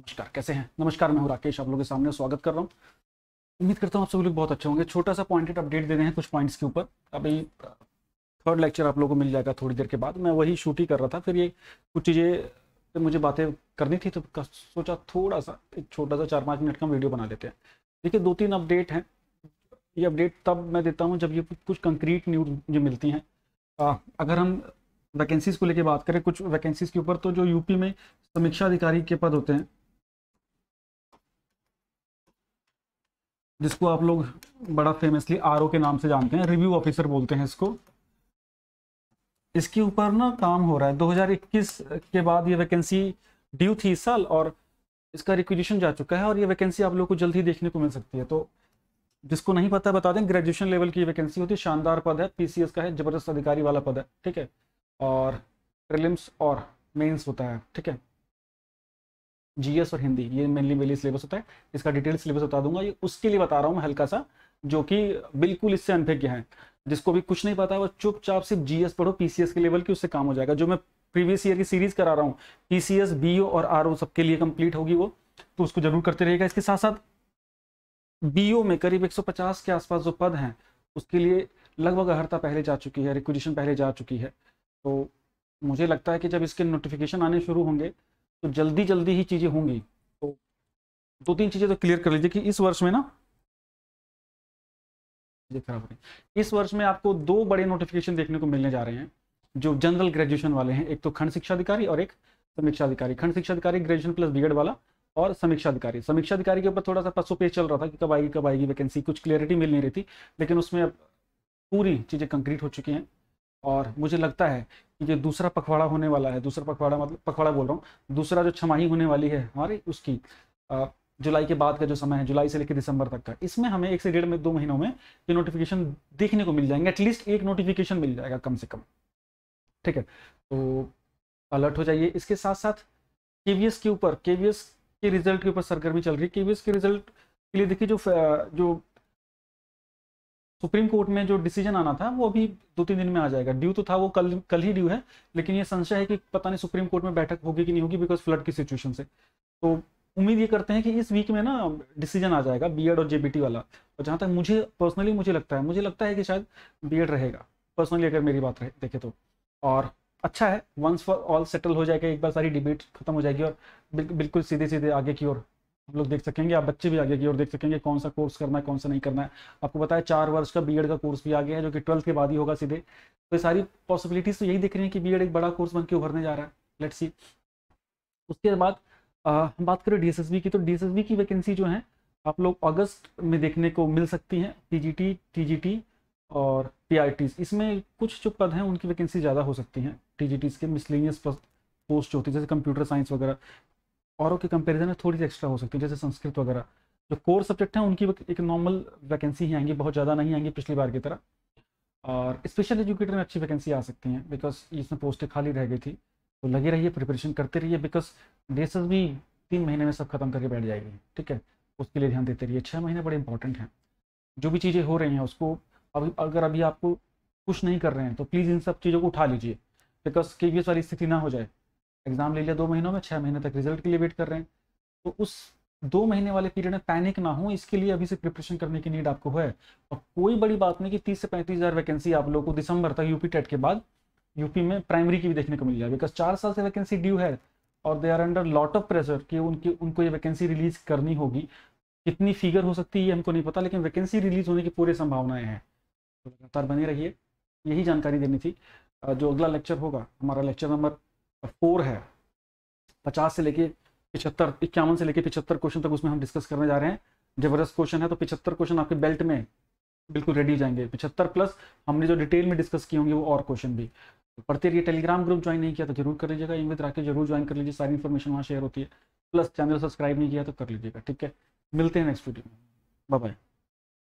नमस्कार कैसे हैं नमस्कार मैं हूँ राकेश आप लोगों के सामने स्वागत कर रहा हूँ उम्मीद करता हूँ आप सभी लोग बहुत अच्छे होंगे छोटा सा पॉइंटेड अपडेट दे रहे हैं कुछ पॉइंट्स के ऊपर अभी थर्ड लेक्चर आप लोगों को मिल जाएगा थोड़ी देर के बाद मैं वही शूट ही कर रहा था फिर ये कुछ चीज़ें मुझे बातें करनी थी तो सोचा थोड़ा सा एक छोटा सा चार पाँच मिनट का वीडियो बना लेते हैं देखिए दो तीन अपडेट हैं ये अपडेट तब मैं देता हूँ जब ये कुछ कंक्रीट न्यूज मुझे मिलती हैं अगर हम वैकेंसीज को लेकर बात करें कुछ वैकेंसीज के ऊपर तो जो यूपी में समीक्षा अधिकारी के पद होते हैं जिसको आप लोग बड़ा फेमसली आर के नाम से जानते हैं रिव्यू ऑफिसर बोलते हैं इसको इसके ऊपर ना काम हो रहा है 2021 के बाद ये वैकेंसी ड्यू थी इस साल और इसका रिक्विजिशन जा चुका है और ये वैकेंसी आप लोग को जल्द ही देखने को मिल सकती है तो जिसको नहीं पता बता दें ग्रेजुएशन लेवल की वैकेंसी होती है शानदार पद है पीसीएस का है जबरदस्त अधिकारी वाला पद है ठीक है और प्रिलिम्स और मेंस होता है ठीक है जीएस और हिंदी ये मेनली मेनली सिलेबस होता है इसका डिटेल सिलेबस बता दूंगा ये उसके लिए बता रहा हूँ हल्का सा जो कि बिल्कुल इससे अनभिज्ञ है जिसको भी कुछ नहीं पता है वो चुपचाप सिर्फ जीएस पढ़ो पीसीएस के लेवल की उससे काम हो जाएगा जो मैं प्रीवियस ईयर की सीरीज करा रहा हूँ पीसीएस बी और आरओ सबके लिए कंप्लीट होगी वो तो उसको जरूर करते रहेगा इसके साथ साथ बीओ में करीब एक के आसपास जो पद हैं उसके लिए लगभग अहर्ता पहले जा चुकी है रिक्विजिशन पहले जा चुकी है तो मुझे लगता है कि जब इसके नोटिफिकेशन आने शुरू होंगे तो जल्दी जल्दी ही चीज़ें होंगी तो दो तीन चीज़ें तो क्लियर कर लीजिए कि इस वर्ष में ना खराब हो इस वर्ष में आपको दो बड़े नोटिफिकेशन देखने को मिलने जा रहे हैं जो जनरल ग्रेजुएशन वाले हैं एक तो खंड शिक्षा अधिकारी और एक समीक्षा अधिकारी खंड शिक्षा अधिकारी ग्रेजुएशन प्लस बीएड वाला और समीक्षा अधिकारी समीक्षा अधिकारी के ऊपर थोड़ा सा पसो पेज चल रहा था कि कब आएगी कब आएगी वैकेंसी कुछ क्लियरिटी मिल नहीं रही थी लेकिन उसमें अब पूरी चीज़ें कंक्रीट हो चुकी हैं और मुझे लगता है कि जो दूसरा पखवाड़ा होने वाला है दूसरा पखवाड़ा मतलब पखवाड़ा बोल रहा हूँ दूसरा जो छमाही होने वाली है हमारी उसकी जुलाई के बाद का जो समय है जुलाई से लेकर दिसंबर तक का इसमें हमें एक से डेढ़ में दो महीनों में ये नोटिफिकेशन देखने को मिल जाएंगे एटलीस्ट एक नोटिफिकेशन मिल जाएगा कम से कम ठीक है तो अलर्ट हो जाइए इसके साथ साथ के के ऊपर के के रिजल्ट के ऊपर सरगर्मी चल रही है के के रिजल्ट के लिए देखिए जो जो सुप्रीम कोर्ट में जो डिसीजन आना था वो अभी दो तीन दिन में आ जाएगा ड्यू तो था वो कल कल ही ड्यू है लेकिन ये संशय है कि पता नहीं सुप्रीम कोर्ट में बैठक होगी कि नहीं होगी बिकॉज फ्लड की सिचुएशन से तो उम्मीद ये करते हैं कि इस वीक में ना डिसीजन आ जाएगा बी और जेबीटी वाला और जहाँ तक मुझे पर्सनली मुझे लगता है मुझे लगता है कि शायद बी रहेगा पर्सनली अगर मेरी बात रहे देखे तो और अच्छा है वंस फॉर ऑल सेटल हो जाएगा एक बार सारी डिबेट खत्म हो जाएगी और बिल्कुल सीधे सीधे आगे की ओर हम लोग देख सकेंगे आप बच्चे भी आगे की ओर देख सकेंगे कौन सा कोर्स करना है कौन सा नहीं करना है आपको बताया चार वर्ष का बी का कोर्स भी आगे है जो कि ट्वेल्थ के बाद ही होगा सीधे तो ये सारी पॉसिबिलिटीज तो यही देख रहे हैं कि बी एक बड़ा कोर्स बन के उभरने जा रहा है लेट सी उसके बाद हम बात करें डीएसएसबी की तो डीएसएसबी की वैकेंसी जो है आप लोग अगस्त में देखने को मिल सकती हैं पीजीटी टीजीटी और पीआईटीज इसमें कुछ जो पद हैं उनकी वैकेंसी ज़्यादा हो सकती हैं टीजीटीज के मिसलिनियस पोस्ट होती है जैसे कंप्यूटर साइंस वगैरह औरों के कंपैरिजन में थोड़ी सी एक्स्ट्रा हो सकती है जैसे संस्कृत वगैरह जो कोर सब्जेक्ट हैं उनकी एक नॉर्मल वैकेंसी ही आएंगी बहुत ज़्यादा नहीं आएंगी पिछली बार की तरह और स्पेशल एजुकेटर में अच्छी वैकेंसी आ सकती हैं बिकॉज इसमें पोस्टें खाली रह गई थी तो लगे रहिए प्रिपरेशन करते रहिए बिकॉज रेसेस भी तीन महीने में सब खत्म करके बैठ जाएगी ठीक है उसके लिए ध्यान देते रहिए छः महीने बड़े इंपॉर्टेंट हैं जो भी चीज़ें हो रही हैं उसको अभी अगर अभी आपको कुछ नहीं कर रहे हैं तो प्लीज़ इन सब चीज़ों को उठा लीजिए बिकॉज के वाली स्थिति ना हो जाए एग्ज़ाम ले लिया दो महीनों में छह महीने तक रिजल्ट के लिए वेट कर रहे हैं तो उस दो महीने वाले पीरियड में पैनिक ना हो इसके लिए अभी से प्रिपरेशन करने की नीड आपको है और कोई बड़ी बात नहीं कि तीस से पैंतीस हज़ार वैकेंसी आप लोगों को दिसंबर तक यूपी टेट के बाद यूपी में प्राइमरी की भी देखने को मिल जाए बिकॉज चार साल से वैकेंसी ड्यू है और they are under lot of pressure कि उनकी उनको ये वैकेंसी रिलीज करनी होगी कितनी फिगर हो सकती है ये हमको नहीं पता लेकिन वैकेंसी रिलीज होने की पूरी संभावनाएं हैं तो लगातार बने रहिए यही जानकारी देनी थी जो अगला लेक्चर होगा हमारा लेक्चर नंबर फोर है पचास से लेके पिछहत्तर इक्यावन से लेके पिछहत्तर क्वेश्चन तक उसमें हम डिस्कस करने जा रहे हैं जबरदस्त क्वेश्चन है तो पिछहत्तर क्वेश्चन आपके बेल्ट में बिल्कुल रेडी हो जाएंगे पिछहत्तर प्लस हमने जो डिटेल में डिस्कस किए होंगे वो और क्वेश्चन भी पढ़ते रहिए टेलीग्राम ग्रुप ज्वाइन नहीं किया तो जरूर कर लीजिएगा विद राके जरूर ज्वाइन कर लीजिए सारी इन्फॉर्मेशन वहाँ शेयर होती है प्लस चैनल सब्सक्राइब नहीं किया तो कर लीजिएगा ठीक है मिलते हैं नेक्स्ट वीडियो में बाय